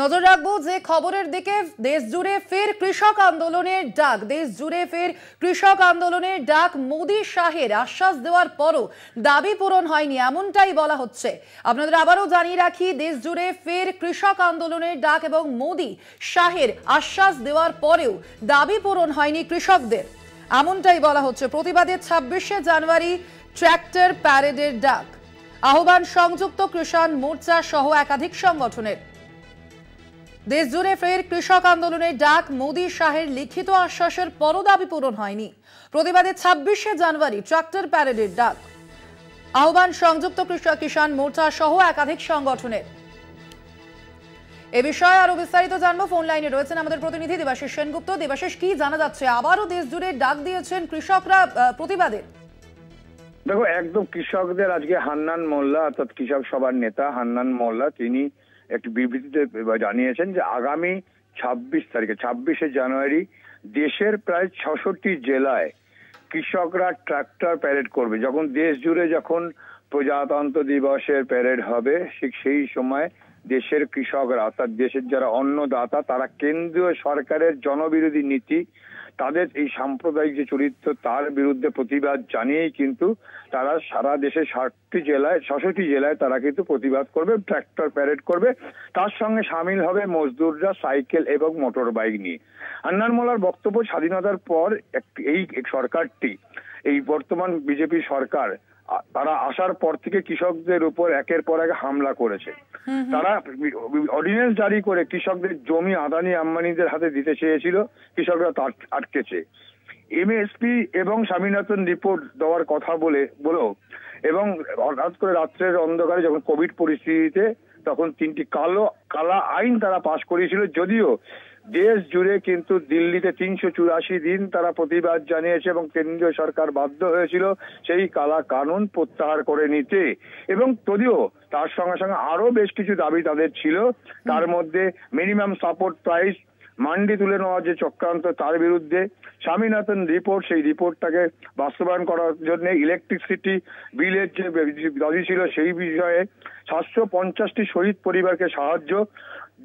নজর রাখবো যে খবরের দিকে দেশ জুড়ে ফের কৃষক আন্দোলনের ডাক দেশ জুড়ে ফের কৃষক আন্দোলনের ডাক মোদী শাহের আশ্বাস দেওয়ার পরও দাবি পূরণ হয়নি এমনটাই বলা হচ্ছে আপনাদের আবারও জানিয়ে রাখি দেশ জুড়ে ফের কৃষক আন্দোলনের ডাক এবং মোদী শাহের আশ্বাস দেওয়ার পরেও দাবি পূরণ হয়নি কৃষকদের এমনটাই বলা হচ্ছে প্রতিবাদে ছাব্বিশে জানুয়ারি ট্র্যাক্টর প্যারেডের ডাক আহ্বান সংযুক্ত কৃষাণ মোর্চা সহ একাধিক সংগঠনের দেশজুড়ে ফের কৃষক আন্দোলনের ডাক মোদী শাহের লিখিত আশ্বাসের পরও দাবি পূরণ হয়নি প্রতিবাদে ছাব্বিশে জানুয়ারি ট্রাক্টর প্যারেডের ডাক আহ্বান সংযুক্ত কৃষক কিষাণ মোর্চা সহ একাধিক সংগঠনের এ বিষয়ে আরো বিস্তারিত জানব ফোন লাইনে রয়েছেন আমাদের প্রতিনিধি দেবাশিস সেনগুপ্ত দেবাশিস কি জানা যাচ্ছে আবারও দেশজুড়ে ডাক দিয়েছেন কৃষকরা প্রতিবাদে দেখো একদম কৃষকদের আজকে হান্নান মোল্লা অর্থাৎ কৃষক সভার নেতা হান্নান মোল্লা তিনি একটি বিবৃতিতে জানিয়েছেন যে আগামী ছাব্বিশ তারিখে ছাব্বিশে জানুয়ারি দেশের প্রায় ছষট্টি জেলায় কৃষকরা ট্রাক্টর প্যারেড করবে যখন দেশ জুড়ে যখন প্রজাতন্ত্র দিবসের প্যারেড হবে ঠিক সেই সময় দেশের কৃষকরা অর্থাৎ দেশের যারা অন্নদাতা তারা কেন্দ্রীয় সরকারের জনবিরোধী নীতি তাদের এই সাম্প্রদায়িক যে চরিত্র তার বিরুদ্ধে প্রতিবাদ জানিয়েই কিন্তু তারা সারা দেশে ষাটটি জেলায় ছষট্টি জেলায় তারা কিন্তু প্রতিবাদ করবে ট্র্যাক্টর প্যারেড করবে তার সঙ্গে সামিল হবে মজদুররা সাইকেল এবং মোটর বাইক নিয়ে আন্নারমোলার বক্তব্য স্বাধীনতার পর এই সরকারটি এই বর্তমান বিজেপি সরকার তারা আসার পর থেকে কৃষকদের উপর একের পর এক হামলা করেছে তারা অর্ডিনেন্স জারি করে কৃষকদের জমি আদানি আম্বানিদের হাতে দিতে চেয়েছিল কৃষকরা আটকেছে এমএসপি এবং স্বামীনাথন রিপোর্ট দেওয়ার কথা বলে বলো এবং হঠাৎ করে রাত্রের অন্ধকারে যখন কোভিড পরিস্থিতিতে তখন তিনটি কালো কালা আইন তারা পাশ করেছিল যদিও দেশ জুড়ে কিন্তু দিল্লিতে তিনশো চুরাশি দিন তারা প্রতিবাদ জানিয়েছে এবং কেন্দ্রীয় সরকার বাধ্য হয়েছিল সেই কালা কানুন প্রত্যাহার করে নিতে এবং যদিও তার সঙ্গে সঙ্গে আরো বেশ কিছু দাবি তাদের ছিল তার মধ্যে মিনিমাম সাপোর্ট প্রাইস মান্ডি তুলে নেওয়ার যে চক্রান্ত তার বিরুদ্ধে স্বামীনাথন রিপোর্ট সেই রিপোর্টটাকে বাস্তবায়ন করার জন্য ইলেকট্রিসিটি বিলের যে দাবি ছিল সেই বিষয়ে সাতশো পঞ্চাশটি শহীদ পরিবারকে সাহায্য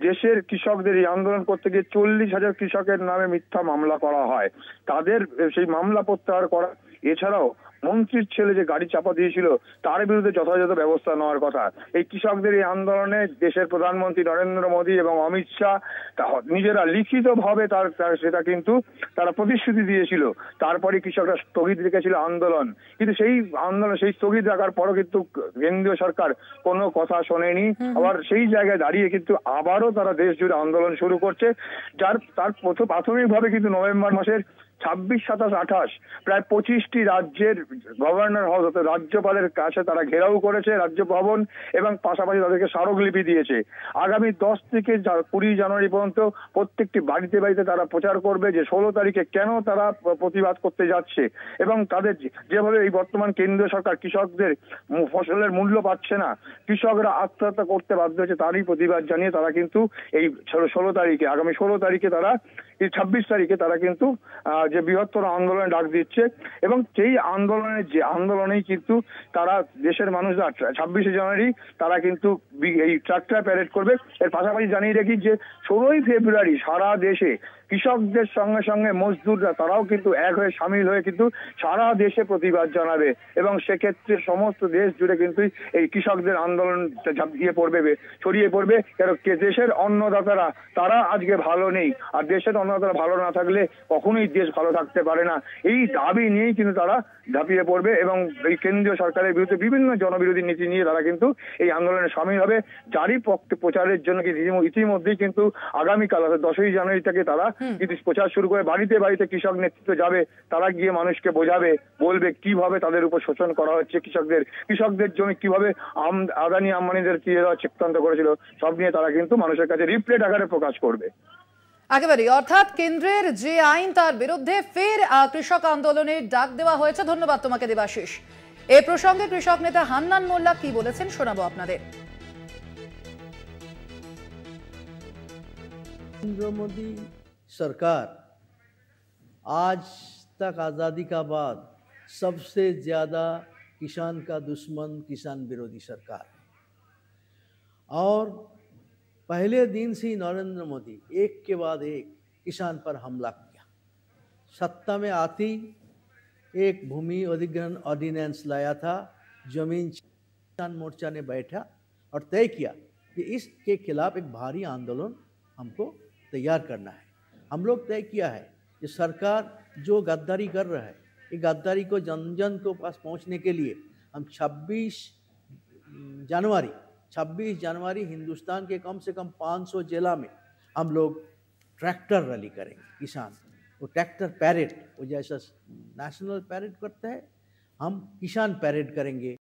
দেশের কৃষকদের এই আন্দোলন করতে গিয়ে চল্লিশ হাজার কৃষকের নামে মিথ্যা মামলা করা হয় তাদের সেই মামলা প্রত্যাহার করা এছাড়াও মন্ত্রীর ছেলে যে গাড়ি চাপা দিয়েছিল তার বিরুদ্ধে যথাযথ ব্যবস্থা নেওয়ার কথা এই কৃষকদের এই আন্দোলনে দেশের প্রধানমন্ত্রী নরেন্দ্র মোদী এবং অমিত শাহ নিজেরা লিখিত ভাবে তার সেটা কিন্তু তারা প্রতিশ্রুতি দিয়েছিল তারপরে কৃষকরা স্থগিত রেখেছিল আন্দোলন কিন্তু সেই আন্দোলন সেই স্থগিত রাখার পরও কিন্তু কেন্দ্রীয় সরকার কোনো কথা শোনেনি আবার সেই জায়গায় দাঁড়িয়ে কিন্তু আবারও তারা দেশ জুড়ে আন্দোলন শুরু করছে যার তার প্রাথমিকভাবে কিন্তু নভেম্বর মাসের ছাব্বিশ সাতাশ আঠাশ প্রায় পঁচিশটি রাজ্যের গভর্নর হাউস অর্থাৎ রাজ্যপালের কাছে তারা ঘেরাও করেছে রাজ্য ভবন এবং পাশাপাশি তাদেরকে স্মারকলিপি দিয়েছে আগামী দশ থেকে কুড়ি জানুয়ারি পর্যন্ত প্রত্যেকটি বাড়িতে বাড়িতে তারা প্রচার করবে যে ষোলো তারিখে কেন তারা প্রতিবাদ করতে যাচ্ছে এবং তাদের যেভাবে এই বর্তমান কেন্দ্রীয় সরকার কৃষকদের ফসলের মূল্য পাচ্ছে না কৃষকরা আত্মহত্যা করতে বাধ্য হচ্ছে তারই প্রতিবাদ জানিয়ে তারা কিন্তু এই ষোলো তারিখে আগামী ষোলো তারিখে তারা এই ছাব্বিশ তারিখে তারা কিন্তু যে বৃহত্তর আন্দোলনে ডাক দিচ্ছে এবং সেই আন্দোলনের যে আন্দোলনেই কিন্তু তারা দেশের মানুষরা ছাব্বিশে জানুয়ারি তারা কিন্তু এই ট্রাক্টর প্যারেড করবে এর পাশাপাশি জানিয়ে রাখি যে ষোলোই ফেব্রুয়ারি সারা দেশে কৃষকদের সঙ্গে সঙ্গে মজদুররা তারাও কিন্তু এক হয়ে সামিল হয়ে কিন্তু সারা দেশে প্রতিবাদ জানাবে এবং সেক্ষেত্রে সমস্ত দেশ জুড়ে কিন্তু এই কৃষকদের আন্দোলন ঝাঁপিয়ে পড়বে ছড়িয়ে পড়বে কারণ দেশের অন্নদাতারা তারা আজকে ভালো নেই আর দেশের অন্নদাতারা ভালো না থাকলে কখনোই দেশ ভালো থাকতে পারে না এই দাবি নিয়েই কিন্তু তারা ঝাঁপিয়ে পড়বে এবং এই কেন্দ্রীয় সরকারের বিরুদ্ধে বিভিন্ন জনবিরোধী নীতি নিয়ে তারা কিন্তু এই আন্দোলনে সামিল হবে যারই পক্ষে প্রচারের জন্য ইতিমধ্যেই কিন্তু আগামীকাল অর্থাৎ দশই জানুয়ারি থেকে তারা কিন্তু প্রচার শুরু করে বাড়িতে বাড়িতে কৃষক নেতৃত্ব যাবে তারা গিয়ে মানুষকে বোঝাবে বলবে কিভাবে তাদের উপর শোষণ করা হচ্ছে কৃষকদের কৃষকদের জমি কিভাবে আদানি আম্বানিদের কি চক্রান্ত করেছিল সব নিয়ে তারা কিন্তু মানুষের কাছে রিপ্লেট আকারে প্রকাশ করবে একেবারেই অর্থাৎ কেন্দ্রের যে আইন তার বিরুদ্ধে ফের কৃষক আন্দোলনের ডাক দেওয়া হয়েছে ধন্যবাদ তোমাকে দেবাশিস এ প্রসঙ্গে কৃষক নেতা হান্নান মোল্লা কি বলেছেন শোনাবো আপনাদের নরেন্দ্র মোদী सरकार आज तक आज़ादी का बाद सबसे ज़्यादा किसान का दुश्मन किसान विरोधी सरकार और पहले दिन से ही नरेंद्र मोदी एक के बाद एक किसान पर हमला किया सत्ता में आती एक भूमि अधिग्रहण ऑर्डिनेंस लाया था जमीन किसान मोर्चा ने बैठा और तय किया कि इसके खिलाफ एक भारी आंदोलन हमको तैयार करना है हम लोग तय किया है कि सरकार जो गद्दारी कर रहा है ये गद्दारी को जन जन को पास पहुंचने के लिए हम 26 जनवरी 26 जनवरी हिंदुस्तान के कम से कम 500 जिला में हम लोग ट्रैक्टर रैली करेंगे किसान वो ट्रैक्टर पैरेड वो जैसा नेशनल पैरेड करते हैं हम किसान पैरेड करेंगे